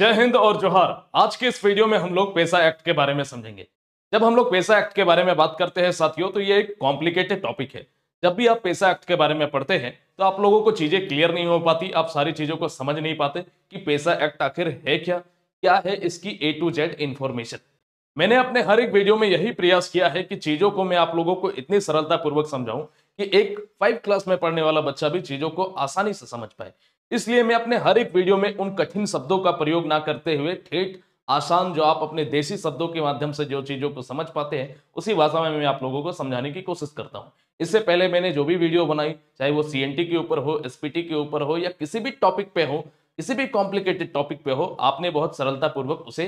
जय हिंद और जोहार आज के इस वीडियो में हम लोग पेशा एक्ट के बारे में समझेंगे जब हम लोग पैसा एक्ट के बारे में बात करते हैं साथियों तो ये एक कॉम्प्लिकेटेड टॉपिक है जब भी आप पैसा एक्ट के बारे में पढ़ते हैं तो आप लोगों को चीजें क्लियर नहीं हो पाती आप सारी चीजों को समझ नहीं पाते कि पेशा एक्ट आखिर है क्या क्या है इसकी ए टू जेड इंफॉर्मेशन मैंने अपने हर एक वीडियो में यही प्रयास किया है कि चीजों को मैं आप लोगों को इतनी सरलतापूर्वक समझाऊं कि एक फाइव क्लास में पढ़ने वाला बच्चा भी चीजों को आसानी से समझ पाए इसलिए मैं अपने हर एक वीडियो में उन कठिन शब्दों का प्रयोग ना करते हुए ठेठ आसान जो आप अपने देसी शब्दों के माध्यम से जो चीज़ों को समझ पाते हैं उसी भाषा में मैं आप लोगों को समझाने की कोशिश करता हूँ इससे पहले मैंने जो भी वीडियो बनाई चाहे वो सी के ऊपर हो एस के ऊपर हो या किसी भी टॉपिक पे हो किसी भी कॉम्प्लिकेटेड टॉपिक पे हो आपने बहुत सरलतापूर्वक उसे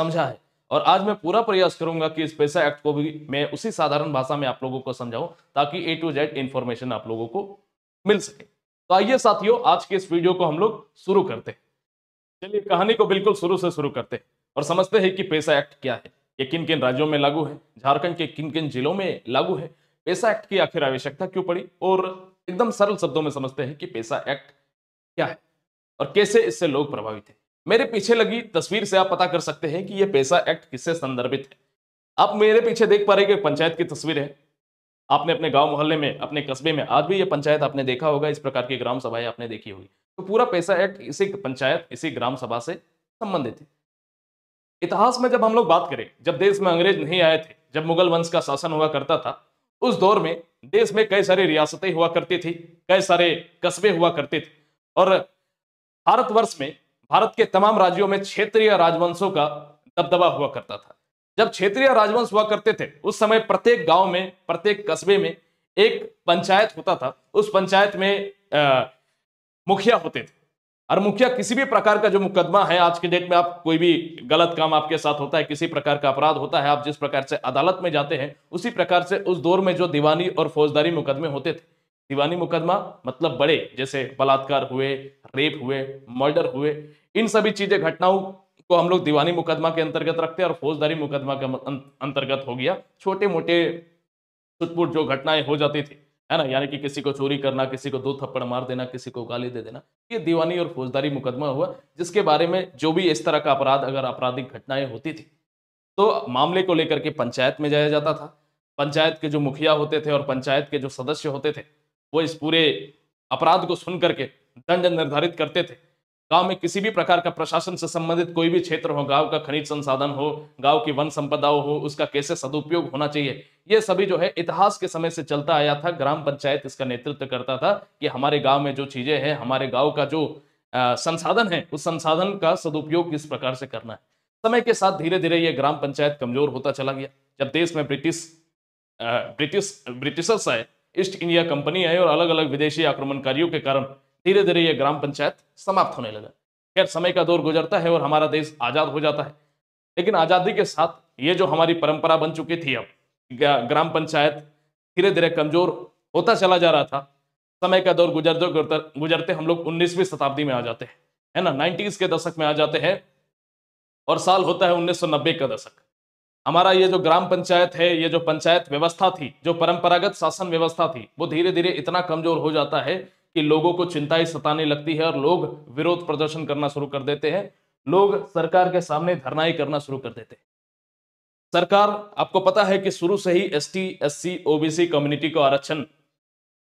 समझा है और आज मैं पूरा प्रयास करूंगा कि इस पैसा एक्ट को भी मैं उसी साधारण भाषा में आप लोगों को समझाऊं ताकि ए टू जेड इन्फॉर्मेशन आप लोगों को मिल सके तो आइए साथियों आज के इस वीडियो को हम लोग शुरू करते हैं चलिए कहानी को बिल्कुल शुरू से शुरू करते हैं और समझते हैं कि पेशा एक्ट क्या है ये किन किन राज्यों में लागू है झारखंड के किन किन जिलों में लागू है पेशा एक्ट की आखिर आवश्यकता क्यों पड़ी और एकदम सरल शब्दों में समझते हैं कि पेशा एक्ट क्या है और कैसे इससे लोग प्रभावित है मेरे पीछे लगी तस्वीर से आप पता कर सकते हैं कि यह पेशा एक्ट किससे संदर्भित है आप मेरे पीछे देख पा रहे कि पंचायत की तस्वीर है आपने अपने गांव मोहल्ले में अपने कस्बे में आज भी ये पंचायत आपने देखा होगा इस प्रकार की ग्राम सभाएं आपने देखी होगी तो पूरा पैसा एक्ट इसी पंचायत इसी ग्राम सभा से संबंधित है इतिहास में जब हम लोग बात करें जब देश में अंग्रेज नहीं आए थे जब मुगल वंश का शासन हुआ करता था उस दौर में देश में कई सारी रियासतें हुआ करती थी कई सारे कस्बे हुआ करते थे और भारतवर्ष में भारत के तमाम राज्यों में क्षेत्रीय राजवंशों का दबदबा हुआ करता था जब क्षेत्रीय राजवंश हुआ करते थे उस समय प्रत्येक गांव में प्रत्येक कस्बे में एक पंचायत होता था उस पंचायत में मुखिया होते थे और मुखिया किसी भी प्रकार का जो मुकदमा है आज के डेट में आप कोई भी गलत काम आपके साथ होता है किसी प्रकार का अपराध होता है आप जिस प्रकार से अदालत में जाते हैं उसी प्रकार से उस दौर में जो दीवानी और फौजदारी मुकदमे होते थे दीवानी मुकदमा मतलब बड़े जैसे बलात्कार हुए रेप हुए मर्डर हुए इन सभी चीजें घटनाओं को हम लोग दीवानी मुकदमा के अंतर्गत रखते हैं और फौजदारी मुकदमा के अंतर्गत हो गया छोटे मोटे छुटपुट जो घटनाएं हो जाती थी है ना यानी कि किसी को चोरी करना किसी को दो थप्पड़ मार देना किसी को गाली दे देना ये दीवानी और फौजदारी मुकदमा हुआ जिसके बारे में जो भी इस तरह का अपराध अगर आपराधिक घटनाएं होती थी तो मामले को लेकर के पंचायत में जाया जाता था पंचायत के जो मुखिया होते थे और पंचायत के जो सदस्य होते थे वो इस पूरे अपराध को सुन करके दंड निर्धारित करते थे गांव में किसी भी प्रकार का प्रशासन से संबंधित कोई भी क्षेत्र हो गांव का खनिज संसाधन हो गांव की वन संपदा हो उसका कैसे सदुपयोग होना चाहिए ये सभी जो है इतिहास के समय से चलता आया था ग्राम पंचायत इसका नेतृत्व करता था कि हमारे गांव में जो चीजें हैं हमारे गांव का जो आ, संसाधन है उस संसाधन का सदुपयोग किस प्रकार से करना है समय के साथ धीरे धीरे ये ग्राम पंचायत कमजोर होता चला गया जब देश में ब्रिटिश ब्रिटिश ब्रिटिशर्स आए ईस्ट इंडिया कंपनी आई और अलग अलग विदेशी आक्रमणकारियों के कारण धीरे धीरे ये ग्राम पंचायत समाप्त होने लगा खैर समय का दौर गुजरता है और हमारा देश आजाद हो जाता है लेकिन आजादी के साथ ये जो हमारी परंपरा बन चुकी थी अब ग्राम पंचायत धीरे धीरे कमजोर होता चला जा रहा था समय का दौर गुजरते गुजरते हम लोग उन्नीसवीं शताब्दी में आ जाते हैं है ना नाइन्टीज के दशक में आ जाते हैं और साल होता है उन्नीस का दशक हमारा ये जो ग्राम पंचायत है ये जो पंचायत व्यवस्था थी जो परंपरागत शासन व्यवस्था थी वो धीरे धीरे इतना कमजोर हो जाता है कि लोगों को चिंताएं सताने लगती है और लोग विरोध प्रदर्शन करना शुरू कर देते हैं लोग सरकार के सामने धरनाएं करना शुरू कर देते हैं सरकार आपको पता है कि शुरू से ही S T S C OBC community को आरक्षण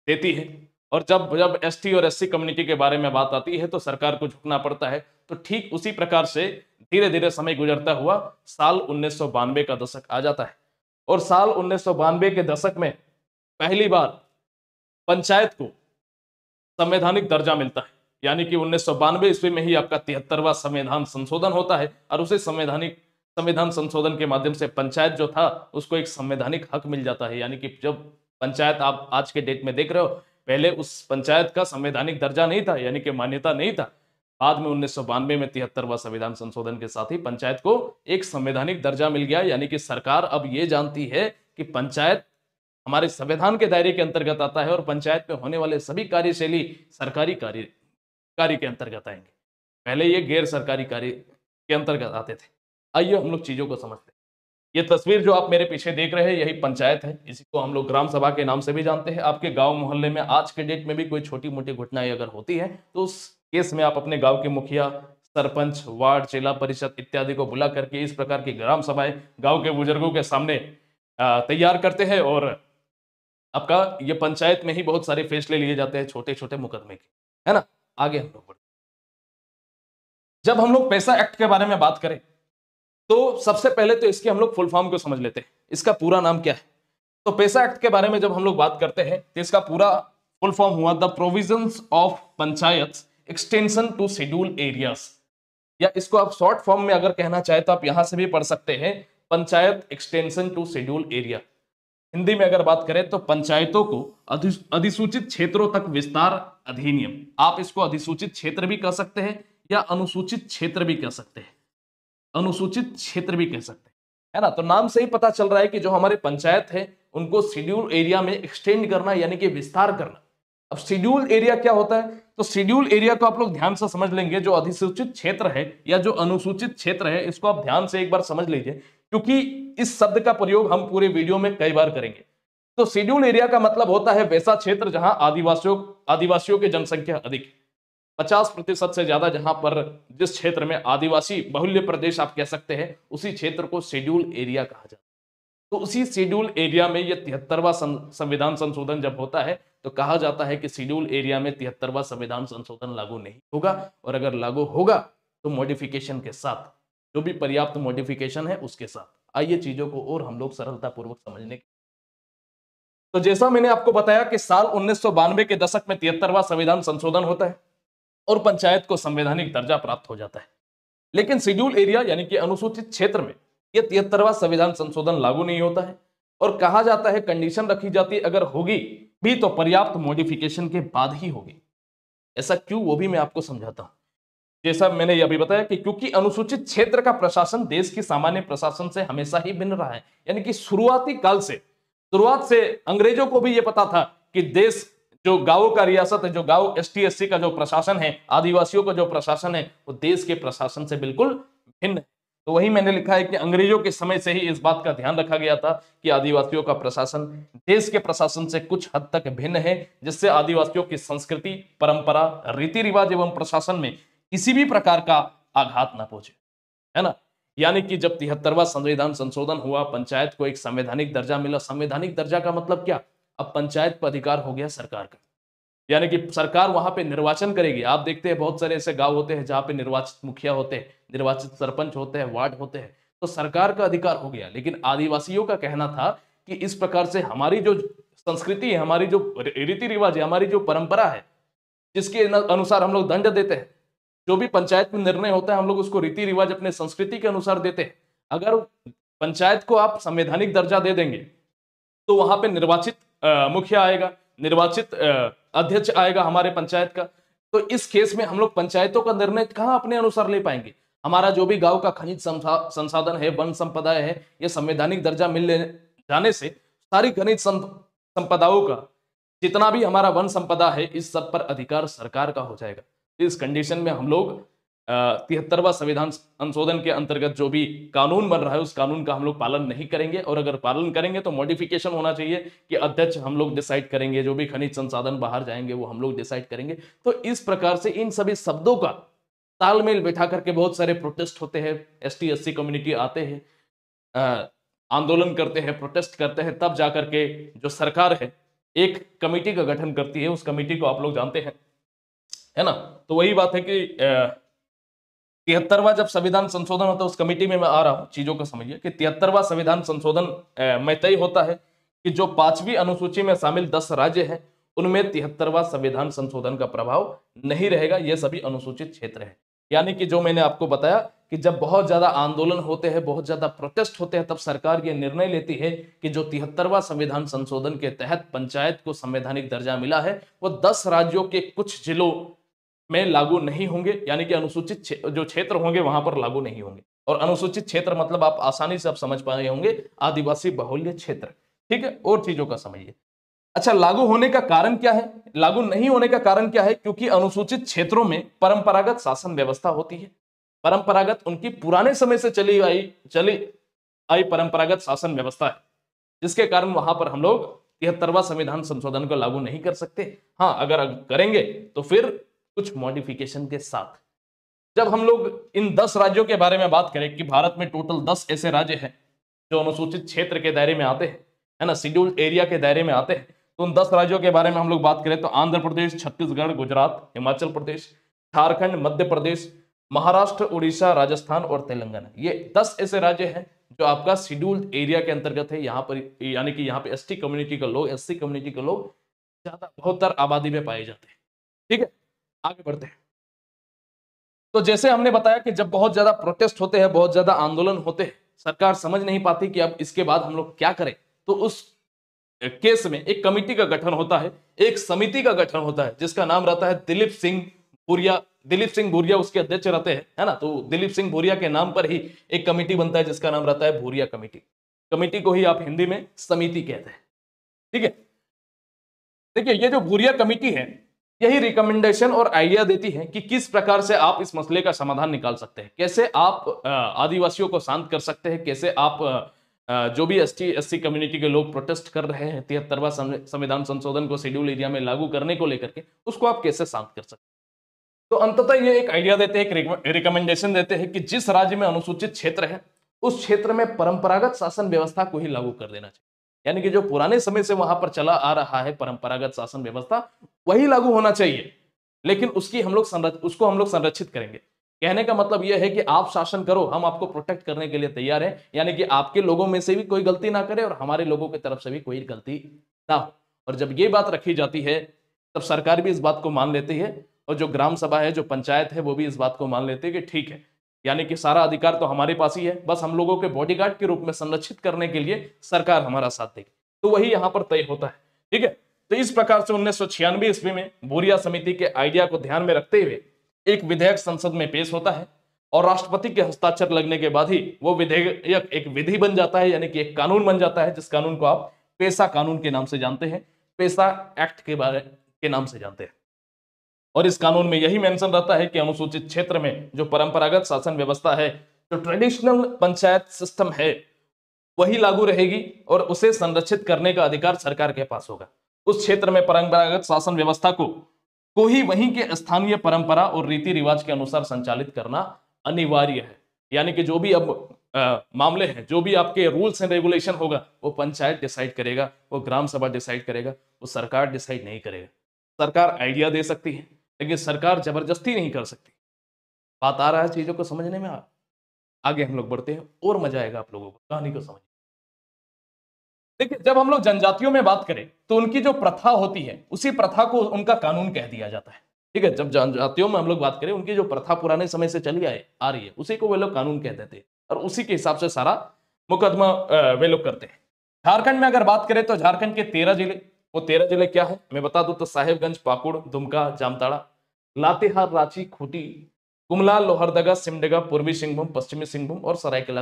देती है और जब जब एस और एस कम्युनिटी के बारे में बात आती है तो सरकार को झुकना पड़ता है तो ठीक उसी प्रकार से धीरे धीरे समय गुजरता हुआ साल उन्नीस का दशक आ जाता है और साल उन्नीस के दशक में पहली बार पंचायत को संवैधानिक दर्जा मिलता है यानी कि उन्नीस सौ बानवे ईस्वी में ही आपका तिहत्तरवा संविधान संशोधन होता है और उसे संवैधानिक संविधान संशोधन के माध्यम से पंचायत जो था उसको एक संवैधानिक हक मिल जाता है यानी कि जब पंचायत आप आज के डेट में देख रहे हो पहले उस पंचायत का संवैधानिक दर्जा नहीं था यानी कि मान्यता नहीं था बाद में उन्नीस में तिहत्तरवा संविधान संशोधन के साथ ही पंचायत को एक संवैधानिक दर्जा मिल गया यानी कि सरकार अब ये जानती है कि पंचायत हमारे संविधान के दायरे के अंतर्गत आता है और पंचायत में होने वाले सभी कार्यशैली सरकारी कार्य कार्य के अंतर्गत आएंगे पहले ये गैर सरकारी कार्य के अंतर्गत आते थे आइए हम लोग चीजों को समझते हैं ये तस्वीर जो आप मेरे पीछे देख रहे हैं यही पंचायत है इसी को हम लोग ग्राम सभा के नाम से भी जानते हैं आपके गांव मोहल्ले में आज के डेट में भी कोई छोटी मोटी घटनाएं अगर होती है तो उस केस में आप अपने गांव के मुखिया सरपंच वार्ड जिला परिषद इत्यादि को बुला करके इस प्रकार की ग्राम सभाएं गाँव के बुजुर्गों के सामने तैयार करते हैं और आपका ये पंचायत में ही बहुत सारे फैसले लिए जाते हैं छोटे छोटे मुकदमे के है ना आगे हम लोग जब हम लोग पैसा एक्ट के बारे में बात करें तो सबसे पहले तो इसके हम लोग फुल फॉर्म को समझ लेते हैं इसका पूरा नाम क्या है तो पैसा एक्ट के बारे में जब हम लोग बात करते हैं तो इसका पूरा फुल फॉर्म हुआ the provision of panchayat extension to schedule areas या इसको आप शॉर्ट फॉर्म में अगर कहना चाहे तो आप यहां से भी पढ़ सकते हैं panchayat extension to schedule area Hindi में अगर बात करें तो पंचायतों को अधिसूचित क्षेत्रों तक विस्तार अधिनियम आप इसको अधिसूचित क्षेत्र भी कह सकते हैं या अनुसूचित क्षेत्र भी कह सकते हैं अनुसूचित क्षेत्र भी कह सकते हैं है ना तो नाम से ही पता चल रहा है कि जो हमारे पंचायत है उनको शेड्यूल एरिया में एक्सटेंड करना यानी कि विस्तार करना अब शेड्यूल एरिया क्या होता है तो शेड्यूल एरिया को आप लोग ध्यान से समझ लेंगे जो अधिसूचित क्षेत्र है या जो अनुसूचित क्षेत्र है इसको आप ध्यान से एक बार समझ लीजिए क्योंकि इस शब्द का प्रयोग हम पूरे वीडियो में कई बार करेंगे तो शेड्यूल एरिया का मतलब होता है वैसा क्षेत्र जहां आदिवासियों आदिवासियों की जनसंख्या अधिक है पचास प्रतिशत से ज्यादा जहां पर जिस क्षेत्र में आदिवासी बहुल्य प्रदेश आप कह सकते हैं उसी क्षेत्र को शेड्यूल एरिया कहा जाता है तो उसी शेड्यूल एरिया में यह तिहत्तरवा संविधान संशोधन जब होता है तो कहा जाता है कि शेड्यूल एरिया में तिहत्तरवा संविधान संशोधन लागू नहीं होगा और अगर लागू होगा तो मॉडिफिकेशन के साथ जो भी पर्याप्त मॉडिफिकेशन है उसके साथ आइए चीजों को और हम लोग सरलतापूर्वक समझने की तो जैसा मैंने आपको बताया कि साल उन्नीस के दशक में तिहत्तरवा संविधान संशोधन होता है और पंचायत को संवैधानिक दर्जा प्राप्त हो जाता है लेकिन शेड्यूल एरिया यानी कि अनुसूचित क्षेत्र में यह तिहत्तरवा संविधान संशोधन लागू नहीं होता है और कहा जाता है कंडीशन रखी जाती है अगर होगी भी तो पर्याप्त मॉडिफिकेशन के बाद ही होगी ऐसा क्यों वो भी मैं आपको समझाता हूं जैसा मैंने ये अभी बताया कि क्योंकि अनुसूचित क्षेत्र का प्रशासन देश के सामान्य प्रशासन से हमेशा ही भिन्न रहा है यानी कि शुरुआती काल से शुरुआत से अंग्रेजों को भी ये पता था कि देश जो गांवों का रियासत है जो गांव एस टी का जो प्रशासन है आदिवासियों का जो प्रशासन है वो देश के प्रशासन से बिल्कुल भिन्न है तो वही मैंने लिखा है कि अंग्रेजों के समय से ही इस बात का ध्यान रखा गया था कि आदिवासियों का प्रशासन देश के प्रशासन से कुछ हद तक भिन्न है जिससे आदिवासियों की संस्कृति परंपरा रीति रिवाज एवं प्रशासन में किसी भी प्रकार का आघात ना पहुंचे है ना यानी कि जब तिहत्तरवा संविधान संशोधन हुआ पंचायत को एक संवैधानिक दर्जा मिला संवैधानिक दर्जा का मतलब क्या अब पंचायत पर अधिकार हो गया सरकार का यानी कि सरकार वहां पे निर्वाचन करेगी आप देखते हैं बहुत सारे ऐसे गांव होते हैं जहाँ पे निर्वाचित मुखिया होते हैं निर्वाचित सरपंच होते हैं वार्ड होते हैं तो सरकार का अधिकार हो गया लेकिन आदिवासियों का कहना था कि इस प्रकार से हमारी जो संस्कृति है हमारी जो रीति रिवाज है हमारी जो परंपरा है जिसके अनुसार हम लोग दंड देते हैं जो भी पंचायत में निर्णय होता है हम लोग उसको रीति रिवाज अपने संस्कृति के अनुसार देते हैं अगर पंचायत को आप संवैधानिक दर्जा दे देंगे तो वहां पे निर्वाचित मुखिया आएगा निर्वाचित अध्यक्ष आएगा हमारे पंचायत का तो इस केस में हम लोग पंचायतों का निर्णय कहाँ अपने अनुसार ले पाएंगे हमारा जो भी गांव का खनिज संसाधन है वन संपदा है यह संवैधानिक दर्जा मिलने जाने से सारी खनिज संपदाओं का जितना भी हमारा वन संपदा है इस सब पर अधिकार सरकार का हो जाएगा इस कंडीशन में हम लोग तिहत्तरवा संविधान संशोधन के अंतर्गत जो भी कानून बन रहा है उस कानून का हम लोग पालन नहीं करेंगे और अगर पालन करेंगे तो मॉडिफिकेशन होना चाहिए कि अध्यक्ष हम लोग डिसाइड करेंगे जो भी खनिज संसाधन बाहर जाएंगे वो हम लोग डिसाइड करेंगे तो इस प्रकार से इन सभी शब्दों का तालमेल बैठा करके बहुत सारे प्रोटेस्ट होते हैं एस टी कम्युनिटी आते हैं आंदोलन करते हैं प्रोटेस्ट करते हैं तब जा करके जो सरकार है एक कमेटी का गठन करती है उस कमेटी को आप लोग जानते हैं है ना तो वही बात है कि तिहत्तरवा जब संविधान संशोधन होता है उस कमेटी में मैं आ रहा हूँ चीजों को समझिए कि तिहत्तरवा संविधान संशोधन में तय होता है कि जो पांचवी अनुसूची में शामिल दस राज्य हैं उनमें तिहत्तरवा संविधान संशोधन का प्रभाव नहीं रहेगा ये सभी अनुसूचित क्षेत्र है यानी कि जो मैंने आपको बताया कि जब बहुत ज्यादा आंदोलन होते हैं बहुत ज्यादा प्रोटेस्ट होते हैं तब सरकार ये निर्णय लेती है कि जो तिहत्तरवा संविधान संशोधन के तहत पंचायत को संवैधानिक दर्जा मिला है वो दस राज्यों के कुछ जिलों में लागू नहीं होंगे यानी कि अनुसूचित जो क्षेत्र होंगे वहां पर लागू नहीं होंगे और अनुसूचित क्षेत्र मतलब आप आसानी से आप समझ पा रहे होंगे आदिवासी बहुल्य क्षेत्र ठीक है और चीजों का समझिए अच्छा लागू होने का कारण क्या है लागू नहीं होने का कारण क्या है क्योंकि अनुसूचित क्षेत्रों में परंपरागत शासन व्यवस्था होती है परंपरागत उनकी पुराने समय से चली आई चली आई परंपरागत शासन व्यवस्था है जिसके कारण वहां पर हम लोग तिहत्तरवा संविधान संशोधन को लागू नहीं कर सकते हाँ अगर, अगर करेंगे तो फिर कुछ मॉडिफिकेशन के साथ जब हम लोग इन दस राज्यों के बारे में बात करें कि भारत में टोटल दस ऐसे राज्य हैं जो अनुसूचित क्षेत्र के दायरे में आते हैं है ना शेड्यूल्ड एरिया के दायरे में आते हैं तो उन दस राज्यों के बारे में हम लोग बात करें तो आंध्र प्रदेश छत्तीसगढ़ गुजरात हिमाचल प्रदेश झारखंड मध्य प्रदेश महाराष्ट्र उड़ीसा राजस्थान और तेलंगाना ये दस ऐसे राज्य हैं जो आपका शेड्यूल्ड एरिया के अंतर्गत है यहाँ पर यानी कि यहाँ पे एसटी कम्युनिटी के लोग एससी कम्युनिटी के लोग ज्यादा बहुत आबादी में पाए जाते हैं ठीक है आगे बढ़ते हैं तो जैसे हमने बताया कि जब बहुत ज्यादा प्रोटेस्ट होते हैं बहुत ज्यादा आंदोलन होते हैं सरकार समझ नहीं पाती कि अब इसके बाद हम लोग क्या करें तो उस केस में एक कमिटी का गठन होता है एक समिति का गठन होता है जिसका नाम रहता है दिलीप सिंह भूरिया दिलीप सिंह भूरिया उसके अध्यक्ष रहते हैं है ना तो दिलीप सिंह भूरिया के नाम पर ही एक कमेटी बनता है जिसका नाम रहता है भूरिया कमेटी कमेटी को ही आप हिंदी में समिति कहते हैं ठीक है देखिए ये जो भूरिया कमेटी है यही रिकमेंडेशन और आइडिया देती है कि किस प्रकार से आप इस मसले का समाधान निकाल सकते हैं कैसे आप आदिवासियों को शांत कर सकते हैं कैसे आप जो भी एस टी कम्युनिटी के लोग प्रोटेस्ट कर रहे हैं तिहत्तरवा संविधान संशोधन को शेड्यूल एरिया में लागू करने को लेकर के उसको आप कैसे शांत कर सकते हैं तो अंततः ये एक आइडिया देते हैं एक रिकमेंडेशन देते हैं कि जिस राज्य में अनुसूचित क्षेत्र है उस क्षेत्र में परंपरागत शासन व्यवस्था को ही लागू कर देना चाहिए यानी कि जो पुराने समय से वहां पर चला आ रहा है परंपरागत शासन व्यवस्था वही लागू होना चाहिए लेकिन उसकी हम लोग उसको हम लोग संरक्षित करेंगे कहने का मतलब यह है कि आप शासन करो हम आपको प्रोटेक्ट करने के लिए तैयार हैं यानी कि आपके लोगों में से भी कोई गलती ना करे और हमारे लोगों की तरफ से भी कोई गलती ना हो और जब ये बात रखी जाती है तब सरकार भी इस बात को मान लेती है और जो ग्राम सभा है जो पंचायत है वो भी इस बात को मान लेती है कि ठीक है यानी कि सारा अधिकार तो हमारे पास ही है बस हम लोगों के बॉडीगार्ड के रूप में संरक्षित करने के लिए सरकार हमारा साथ देगी तो वही यहाँ पर तय होता है ठीक है तो इस प्रकार से उन्नीस ईस्वी में बोरिया समिति के आइडिया को ध्यान में रखते हुए एक विधेयक संसद में पेश होता है और राष्ट्रपति के हस्ताक्षर लगने के बाद ही वो विधेयक एक विधि बन जाता है यानी कि एक कानून बन जाता है जिस कानून को आप पेशा कानून के नाम से जानते हैं पेशा एक्ट के बारे के नाम से जानते हैं और इस कानून में यही मेंशन रहता है कि अनुसूचित क्षेत्र में जो परंपरागत शासन व्यवस्था है जो ट्रेडिशनल पंचायत सिस्टम है वही लागू रहेगी और उसे संरक्षित करने का अधिकार सरकार के पास होगा उस क्षेत्र में परंपरागत शासन व्यवस्था को को ही वहीं के स्थानीय परंपरा और रीति रिवाज के अनुसार संचालित करना अनिवार्य है यानी कि जो भी अब आ, मामले हैं जो भी आपके रूल्स एंड रेगुलेशन होगा वो पंचायत डिसाइड करेगा वो ग्राम सभा डिसाइड करेगा वो सरकार डिसाइड नहीं करेगा सरकार आइडिया दे सकती है लेकिन सरकार जबरदस्ती नहीं कर सकती बात आ रहा है चीज़ों को समझने में आगे हम लोग बढ़ते हैं और मजा आएगा आप लोगों को कहानी को समझ देखिए जब हम लोग जनजातियों में बात करें तो उनकी जो प्रथा होती है उसी प्रथा को उनका कानून कह दिया जाता है ठीक है जब जनजातियों में हम लोग बात करें उनकी जो प्रथा पुराने समय से चली आए आ रही है उसी को वे लोग कानून कह देते हैं और उसी के हिसाब से सारा मुकदमा वे लोग करते हैं झारखंड में अगर बात करें तो झारखंड के तेरह जिले वो तेरह जिले क्या है मैं बता दूं तो साहेबगंज पाकुड़ दुमका जामताड़ा लातेहार रांची खूटी कुमला लोहरदगा सिमडेगा पूर्वी सिंहभूम पश्चिमी सिंहभूम और सरायकेला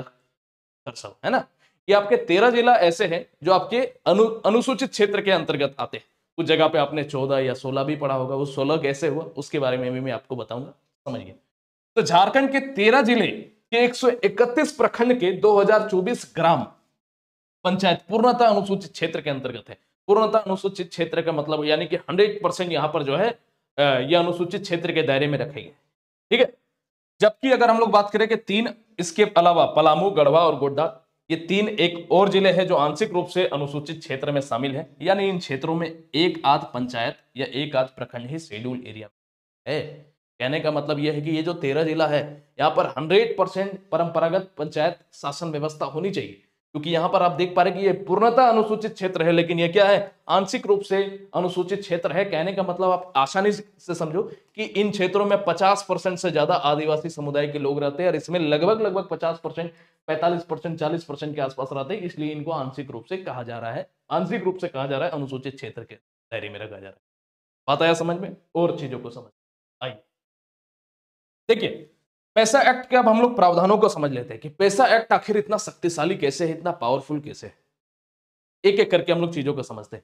अच्छा। है ना ये आपके तेरह जिला ऐसे हैं जो आपके अनु अनुसूचित क्षेत्र के अंतर्गत आते हैं उस जगह पे आपने चौदह या सोलह भी पढ़ा होगा वो सोलह कैसे हुआ उसके बारे में भी मैं आपको बताऊंगा समझिए तो झारखंड के तेरह जिले के 131 प्रखंड के 2024 ग्राम पंचायत पूर्णतः अनुसूचित क्षेत्र के अंतर्गत है पूर्णतः अनुसूचित क्षेत्र का मतलब यानी कि 100 परसेंट यहाँ पर जो है यह अनुसूचित क्षेत्र के दायरे में रखेंगे ठीक है जबकि अगर हम लोग बात करें कि तीन इसके अलावा पलामू गढ़वा और गोड्डा ये तीन एक और जिले हैं जो आंशिक रूप से अनुसूचित क्षेत्र में शामिल है यानी इन क्षेत्रों में एक आध पंचायत या एक आध प्रखंड ही शेड्यूल एरिया है कहने का मतलब यह है कि ये जो तेरह जिला है यहाँ पर हंड्रेड परसेंट परंपरागत पंचायत शासन व्यवस्था होनी चाहिए क्योंकि यहां पर आप देख पा रहे कि ये पूर्णता अनुसूचित क्षेत्र है लेकिन ये क्या है आंशिक रूप से अनुसूचित क्षेत्र है कहने का मतलब आप आसानी से समझो कि इन क्षेत्रों में 50 परसेंट से ज्यादा आदिवासी समुदाय के लोग रहते हैं और इसमें लगभग लगभग 50 परसेंट पैंतालीस परसेंट चालीस परसेंट के आसपास रहते हैं इसलिए इनको आंशिक रूप से कहा जा रहा है आंशिक रूप से कहा जा रहा है अनुसूचित क्षेत्र के दायरे में रखा जा रहा है बात आया समझ में और चीजों को समझ आइए देखिए पैसा एक्ट के अब हम लोग प्रावधानों को समझ लेते हैं कि पैसा एक्ट आखिर इतना शक्तिशाली कैसे है इतना पावरफुल कैसे है एक एक करके हम लोग चीजों को समझते हैं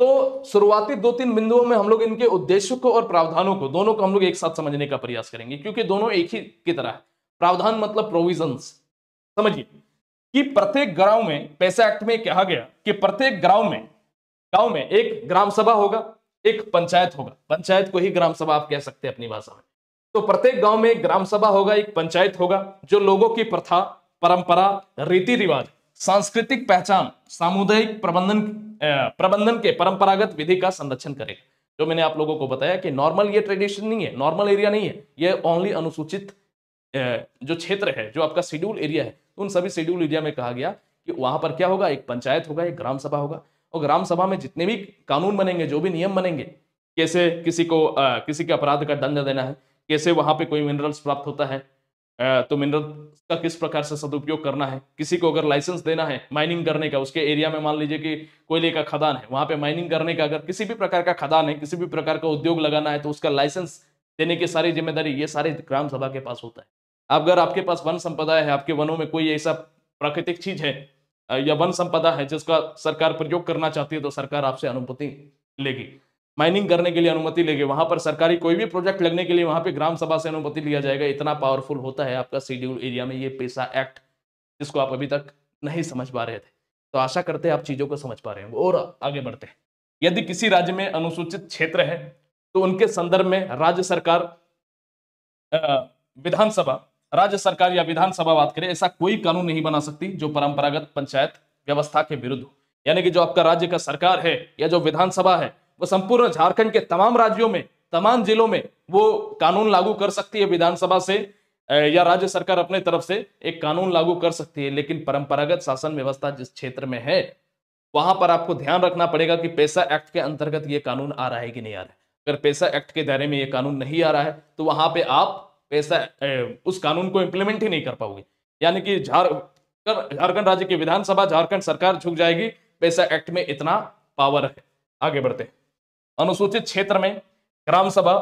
तो शुरुआती दो तीन बिंदुओं में हम लोग इनके उद्देश्य को और प्रावधानों को दोनों को हम लोग एक साथ समझने का प्रयास करेंगे क्योंकि दोनों एक ही की तरह है प्रावधान मतलब प्रोविजन समझिए कि प्रत्येक ग्राम में पैसा एक्ट में कहा गया कि प्रत्येक ग्राम में गांव में एक ग्राम सभा होगा एक पंचायत होगा पंचायत को ही ग्राम सभा आप कह सकते हैं अपनी भाषा में तो प्रत्येक गांव में एक ग्राम सभा होगा एक पंचायत होगा जो लोगों की प्रथा परंपरा रीति रिवाज सांस्कृतिक पहचान सामुदायिक प्रबंधन प्रबंधन के परंपरागत विधि का संरक्षण करेगा जो मैंने आप लोगों को बताया कि नॉर्मल ये ट्रेडिशन नहीं है नॉर्मल एरिया नहीं है ये ओनली अनुसूचित जो क्षेत्र है जो आपका शेड्यूल एरिया है उन सभी शेड्यूल एरिया में कहा गया कि वहां पर क्या होगा एक पंचायत होगा एक ग्राम सभा होगा और ग्राम सभा में जितने भी कानून बनेंगे जो भी नियम बनेंगे कैसे किसी को आ, किसी के अपराध का दंड देना है कैसे वहाँ पे कोई मिनरल्स प्राप्त होता है तो मिनरल का किस प्रकार से सदुपयोग करना है किसी को अगर लाइसेंस देना है माइनिंग करने का उसके एरिया में मान लीजिए कि कोयले का खदान है वहां पे माइनिंग करने का अगर किसी भी प्रकार का खदान है किसी भी प्रकार का उद्योग लगाना है तो उसका लाइसेंस देने की सारी जिम्मेदारी ये सारे ग्राम सभा के पास होता है अगर आपके पास वन संपदा है आपके वनों में कोई ऐसा प्राकृतिक चीज है या वन संपदा है जिसका सरकार प्रयोग करना चाहती है तो सरकार आपसे अनुमति लेगी माइनिंग करने के लिए अनुमति लेगी वहां पर सरकारी कोई भी प्रोजेक्ट लगने के लिए वहां पे ग्राम सभा से अनुमति लिया जाएगा इतना पावरफुल होता है आपका शेड्यूल एरिया में ये पेशा एक्ट जिसको आप अभी तक नहीं समझ पा रहे थे तो आशा करते हैं आप चीजों को समझ पा रहे होंगे और आगे बढ़ते हैं यदि किसी राज्य में अनुसूचित क्षेत्र है तो उनके संदर्भ में राज्य सरकार विधानसभा राज्य सरकार या विधानसभा बात करें ऐसा कोई कानून नहीं बना सकती जो परंपरागत पंचायत व्यवस्था के विरुद्ध यानी कि जो आपका राज्य का सरकार है या जो विधानसभा है वो संपूर्ण झारखंड के तमाम राज्यों में तमाम जिलों में वो कानून लागू कर सकती है विधानसभा से या राज्य सरकार अपने तरफ से एक कानून लागू कर सकती है लेकिन परंपरागत शासन व्यवस्था जिस क्षेत्र में है वहां पर आपको ध्यान रखना पड़ेगा कि पैसा एक्ट के अंतर्गत ये कानून आ रहा है कि नहीं आ रहा है अगर पैसा एक्ट के दायरे में ये कानून नहीं आ रहा है तो वहां पे आप पैसा उस कानून को इम्प्लीमेंट ही नहीं कर पाओगे यानी कि झार झारखंड राज्य की विधानसभा झारखंड सरकार झुक जाएगी पैसा एक्ट में इतना पावर है आगे बढ़ते हैं अनुसूचित क्षेत्र में ग्राम सभा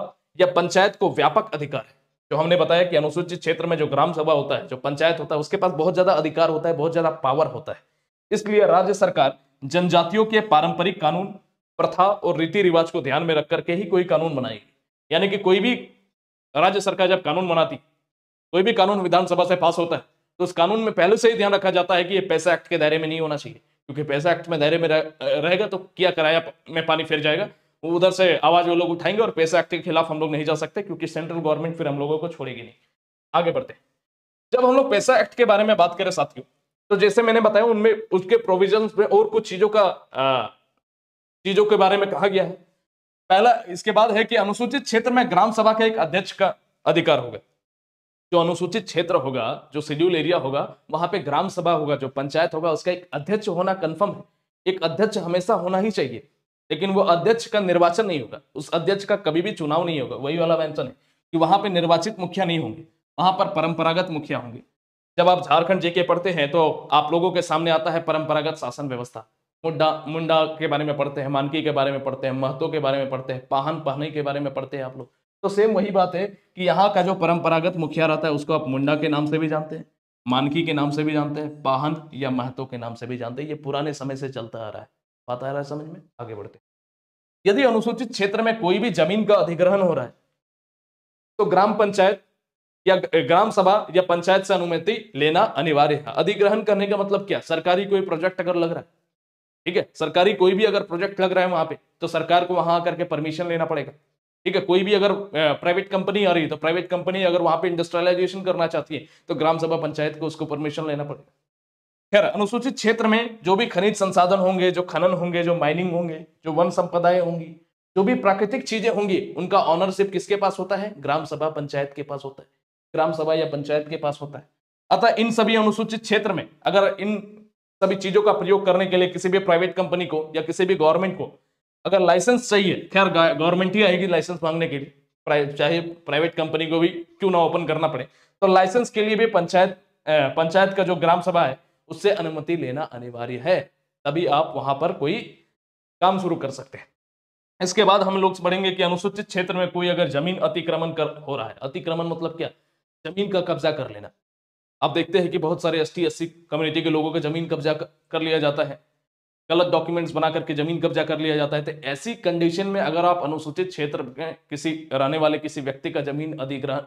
या पंचायत को व्यापक अधिकार है जो हमने बताया कि अनुसूचित क्षेत्र में जो ग्राम सभा होता है जो पंचायत होता है उसके पास बहुत ज्यादा अधिकार होता है बहुत ज्यादा पावर होता है इसलिए राज्य सरकार जनजातियों के पारंपरिक कानून प्रथा और रीति रिवाज को ध्यान में रख करके ही कोई कानून बनाएगी यानी कि कोई भी राज्य सरकार जब कानून बनाती कोई भी कानून विधानसभा से पास होता है तो उस कानून में पहले से ही ध्यान रखा जाता है कि ये पैसा एक्ट के दायरे में नहीं होना चाहिए क्योंकि पैसा एक्ट में दायरे में रहेगा तो किया किराया में पानी फिर जाएगा वो उधर से आवाज वो लोग उठाएंगे और पैसा एक्ट के खिलाफ हम लोग नहीं जा सकते क्योंकि सेंट्रल गवर्नमेंट फिर हम लोगों को छोड़ेगी नहीं आगे बढ़ते जब हम लोग पैसा एक्ट के बारे में बात करें साथियों तो जैसे मैंने बताया उनमें उसके प्रोविजन में और कुछ चीजों का चीजों के बारे में कहा गया है पहला इसके बाद है कि अनुसूचित क्षेत्र में ग्राम सभा के एक अध्यक्ष का अधिकार होगा जो अनुसूचित क्षेत्र होगा जो शेड्यूल एरिया होगा वहां पे ग्राम सभा होगा जो पंचायत होगा उसका एक अध्यक्ष होना कंफर्म है एक अध्यक्ष हमेशा होना ही चाहिए लेकिन वो अध्यक्ष का निर्वाचन नहीं होगा उस अध्यक्ष का कभी भी चुनाव नहीं होगा वही वाला मेंशन है कि वहां पर निर्वाचित मुखिया नहीं होंगे वहां पर परंपरागत मुखिया होंगे जब आप झारखंड जेके पढ़ते हैं तो आप लोगों के सामने आता है परंपरागत शासन व्यवस्था मुंडा मुंडा के बारे में पढ़ते हैं मानकी के बारे में पढ़ते हैं महतो के बारे में पढ़ते हैं पाहन पहने के बारे में पढ़ते हैं आप लोग तो सेम वही बात है कि यहाँ का जो परंपरागत मुखिया रहता है उसको आप मुंडा के नाम से भी जानते हैं मानकी के नाम से भी जानते हैं पाहन या महतो के नाम से भी जानते हैं ये पुराने समय से चलता आ रहा है बात आ रहा है समझ में आगे बढ़ते यदि अनुसूचित क्षेत्र में कोई भी जमीन का अधिग्रहण हो रहा है तो ग्राम पंचायत या ग्राम सभा या पंचायत से अनुमति लेना अनिवार्य है अधिग्रहण करने का मतलब क्या सरकारी कोई प्रोजेक्ट अगर लग रहा है ठीक है सरकारी कोई भी अगर प्रोजेक्ट लग रहा है वहां पे तो सरकार को वहां आकर के परमिशन लेना पड़ेगा ठीक है कोई भी अगर प्राइवेट कंपनी आ रही है तो प्राइवेट कंपनी अगर वहां पे इंडस्ट्रियलाइजेशन करना चाहती है तो ग्राम सभा पंचायत को उसको परमिशन लेना पड़ेगा खैर अनुसूचित क्षेत्र में जो भी खनिज संसाधन होंगे जो खनन होंगे जो माइनिंग होंगे जो वन संपदाएं होंगी जो भी प्राकृतिक चीजें होंगी उनका ऑनरशिप किसके पास होता है ग्राम सभा पंचायत के पास होता है ग्राम सभा या पंचायत के पास होता है अतः इन सभी अनुसूचित क्षेत्र में अगर इन सभी चीजों का प्रयोग करने के लिए किसी भी प्राइवेट कंपनी को या किसी भी गवर्नमेंट को अगर लाइसेंस चाहिए खैर गवर्नमेंट ही आएगी लाइसेंस मांगने के लिए चाहे प्राइवेट कंपनी को भी क्यों ना ओपन करना पड़े तो लाइसेंस के लिए भी पंचायत पंचायत का जो ग्राम सभा है उससे अनुमति लेना अनिवार्य है तभी आप वहां पर कोई काम शुरू कर सकते हैं इसके बाद हम लोग पढ़ेंगे कि अनुसूचित क्षेत्र में कोई अगर जमीन अतिक्रमण कर हो रहा है अतिक्रमण मतलब क्या जमीन का कब्जा कर लेना आप देखते हैं कि बहुत सारे एस टी कम्युनिटी के लोगों का जमीन कब्जा कर लिया जाता है गलत डॉक्यूमेंट्स बना करके जमीन कब्जा कर लिया जाता है तो ऐसी कंडीशन में अगर आप अनुसूचित क्षेत्र में किसी रहने वाले किसी व्यक्ति का जमीन अधिग्रहण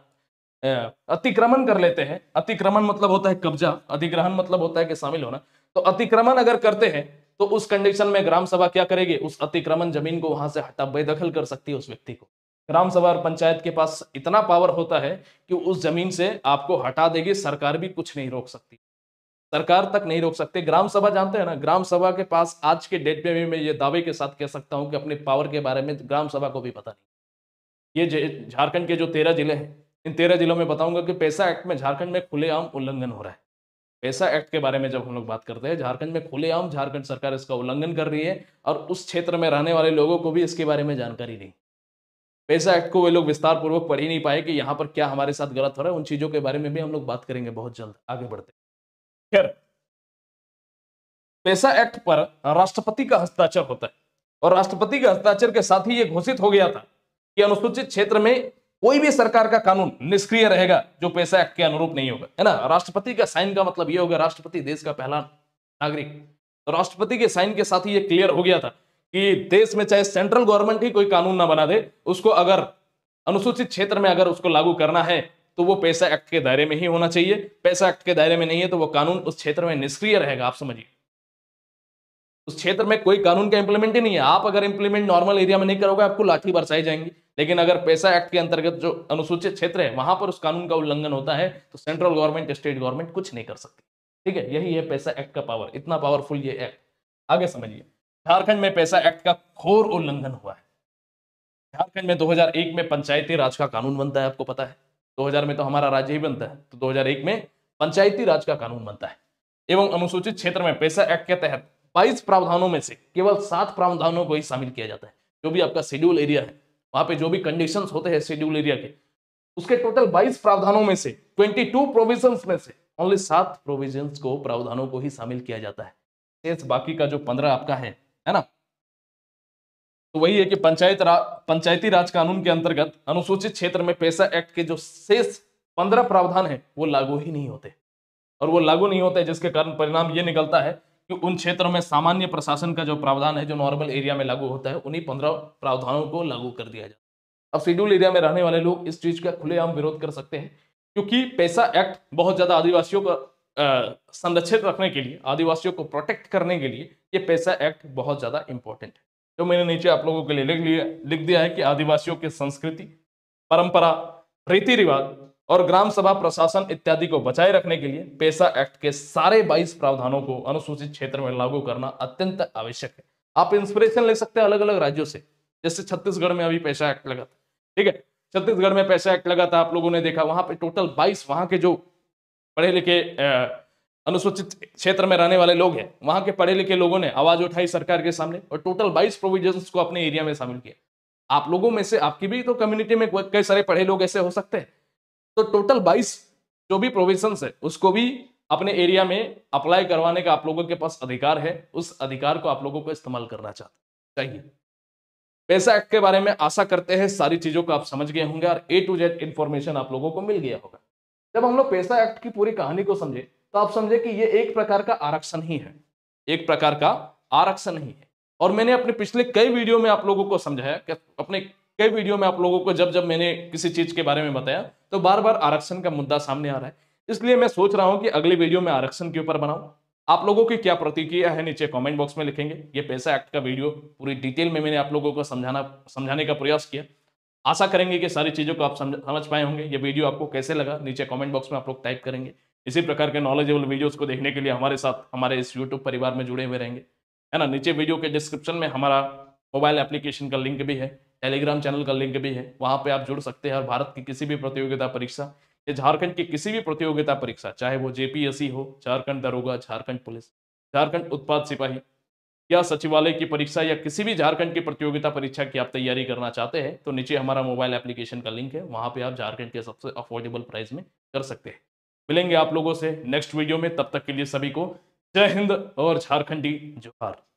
अतिक्रमण कर लेते हैं अतिक्रमण मतलब होता है कब्जा अधिग्रहण मतलब होता है कि शामिल होना तो अतिक्रमण अगर करते हैं तो उस कंडीशन में ग्राम सभा क्या करेगी उस अतिक्रमण जमीन को वहां से हटा बेदखल कर सकती है उस व्यक्ति को ग्राम सभा और पंचायत के पास इतना पावर होता है कि उस जमीन से आपको हटा देगी सरकार भी कुछ नहीं रोक सकती सरकार तक नहीं रोक सकते ग्राम सभा जानते हैं ना ग्राम सभा के पास आज के डेट में भी मैं ये दावे के साथ कह सकता हूं कि अपने पावर के बारे में ग्राम सभा को भी पता नहीं ये झारखंड के जो तेरह जिले हैं इन तेरह जिलों में बताऊंगा कि पैसा एक्ट में झारखंड में खुलेआम उल्लंघन हो रहा है पैसा एक्ट के बारे में जब हम लोग बात करते हैं झारखंड में खुलेआम झारखंड सरकार इसका उल्लंघन कर रही है और उस क्षेत्र में रहने वाले लोगों को भी इसके बारे में जानकारी नहीं पैसा एक्ट को वे लोग विस्तार पूर्वक पढ़ ही नहीं पाए कि यहाँ पर क्या हमारे साथ गलत हो रहा है उन चीजों के बारे में भी हम लोग बात करेंगे बहुत जल्द आगे बढ़ते खैर पैसा एक्ट पर राष्ट्रपति का हस्ताक्षर होता है और राष्ट्रपति के हस्ताक्षर के साथ ही यह घोषित हो गया था कि अनुसूचित क्षेत्र में कोई भी सरकार का कानून निष्क्रिय रहेगा जो पैसा एक्ट के अनुरूप नहीं होगा है ना राष्ट्रपति का साइन का मतलब ये होगा राष्ट्रपति देश का पहला नागरिक तो राष्ट्रपति के साइन के साथ ही ये क्लियर हो गया था कि देश में चाहे सेंट्रल गवर्नमेंट ही कोई कानून ना बना दे उसको अगर अनुसूचित क्षेत्र में अगर उसको लागू करना है तो वो पैसा एक्ट के दायरे में ही होना चाहिए पैसा एक्ट के दायरे में नहीं है तो वो कानून उस क्षेत्र में निष्क्रिय रहेगा आप समझिए उस क्षेत्र में कोई कानून का इंप्लीमेंट ही नहीं है आप अगर इंप्लीमेंट नॉर्मल एरिया में नहीं करोगे आपको लाठी बरसाई जाएंगी लेकिन अगर पैसा एक्ट के अंतर्गत जो अनुसूचित क्षेत्र है वहां पर उस कानून का उल्लंघन होता है तो सेंट्रल गवर्नमेंट स्टेट गवर्नमेंट कुछ नहीं कर सकती ठीक है यही है पैसा एक्ट का पावर इतना पावरफुल ये एक्ट आगे समझिए झारखंड में पैसा एक्ट का घोर उल्लंघन हुआ है झारखंड में 2001 में पंचायती राज का कानून बनता है आपको पता है 2000 में तो हमारा राज्य ही बनता है तो 2001 में पंचायती राज का कानून बनता है एवं अनुसूचित क्षेत्र में पैसा एक्ट के तहत 22 प्रावधानों में से केवल सात प्रावधानों को ही शामिल किया जाता है जो भी आपका शेड्यूल एरिया है वहां पे जो भी कंडीशंस होते हैं शेड्यूल एरिया के उसके टोटल 22 प्रावधानों में से 22 प्रोविजंस में से ओनली सात प्रोविजंस को प्रावधानों को ही शामिल किया जाता है शेष बाकी का जो पंद्रह आपका है है ना तो वही है कि पंचायत रा, पंचायती राज कानून के अंतर्गत अनुसूचित क्षेत्र में पैसा एक्ट के जो शेष पंद्रह प्रावधान है वो लागू ही नहीं होते और वो लागू नहीं होते जिसके कारण परिणाम ये निकलता है कि उन क्षेत्रों में सामान्य प्रशासन का जो प्रावधान है जो नॉर्मल एरिया में लागू होता है उन्हीं पंद्रह प्रावधानों को लागू कर दिया जाए अब शेड्यूल एरिया में रहने वाले लोग इस चीज का खुलेआम विरोध कर सकते हैं क्योंकि पैसा एक्ट बहुत ज्यादा आदिवासियों का संरक्षित रखने के लिए आदिवासियों को प्रोटेक्ट करने के लिए ये पैसा एक्ट बहुत ज्यादा इंपॉर्टेंट है जो मैंने नीचे आप लोगों के लिए लिख लिया लिख दिया है कि आदिवासियों के संस्कृति परंपरा रीति रिवाज और ग्राम सभा प्रशासन इत्यादि को बचाए रखने के लिए पेशा एक्ट के सारे 22 प्रावधानों को अनुसूचित क्षेत्र में लागू करना अत्यंत आवश्यक है आप इंस्पिरेशन ले सकते हैं अलग अलग राज्यों से जैसे छत्तीसगढ़ में अभी पेशा एक्ट लगा था ठीक है छत्तीसगढ़ में पेशा एक्ट लगा था आप लोगों ने देखा वहां पे टोटल 22 वहां के जो पढ़े लिखे अनुसूचित क्षेत्र में रहने वाले लोग हैं वहां के पढ़े लिखे लोगों ने आवाज उठाई सरकार के सामने और टोटल 22 प्रोविजंस को अपने एरिया में शामिल किया आप लोगों में से आपकी भी तो कम्युनिटी में कई सारे पढ़े लोग ऐसे हो सकते हैं तो टोटल बाईस जो भी प्रोविजन है उसको भी अपने एरिया में अप्लाई करवाने का आप लोगों के पास अधिकार है उस अधिकार को आप लोगों को इस्तेमाल करना चाहते चाहिए पैसा एक्ट के बारे में आशा करते हैं सारी चीजों को आप समझ गए होंगे और ए टू जेड इन्फॉर्मेशन आप लोगों को मिल गया होगा जब हम लोग पैसा एक्ट की पूरी कहानी को समझे तो आप समझे कि ये एक प्रकार का आरक्षण ही है एक प्रकार का आरक्षण ही है और मैंने अपने पिछले कई वीडियो में आप लोगों को समझाया कि अपने कई वीडियो में आप लोगों को जब जब मैंने किसी चीज के बारे में बताया तो बार बार आरक्षण का मुद्दा सामने आ रहा है इसलिए मैं सोच रहा हूं कि अगली वीडियो में आरक्षण के ऊपर बनाऊं आप लोगों की क्या प्रतिक्रिया है नीचे कमेंट बॉक्स में लिखेंगे ये पैसा एक्ट का वीडियो पूरी डिटेल में मैंने आप लोगों को समझाना समझाने का प्रयास किया आशा करेंगे कि सारी चीज़ों को आप समझ समझ पाए होंगे ये वीडियो आपको कैसे लगा नीचे कमेंट बॉक्स में आप लोग टाइप करेंगे इसी प्रकार के नॉलेजेबल वीडियोज़ को देखने के लिए हमारे साथ हमारे इस यूट्यूब परिवार में जुड़े हुए रहेंगे है ना नीचे वीडियो के डिस्क्रिप्शन में हमारा मोबाइल एप्लीकेशन का लिंक भी है टेलीग्राम चैनल का लिंक भी है वहां पे आप जुड़ सकते हैं और भारत की किसी भी प्रतियोगिता परीक्षा या झारखंड की किसी भी प्रतियोगिता परीक्षा चाहे वो जेपीएससी हो झारखंड दरोगा झारखंड पुलिस झारखंड उत्पाद सिपाही या सचिवालय की परीक्षा या किसी भी झारखंड की प्रतियोगिता परीक्षा की आप तैयारी करना चाहते हैं तो नीचे हमारा मोबाइल एप्लीकेशन का लिंक है वहां पे आप झारखंड के सबसे अफोर्डेबल प्राइस में कर सकते हैं मिलेंगे आप लोगों से नेक्स्ट वीडियो में तब तक के लिए सभी को जय हिंद और झारखंडी जोहार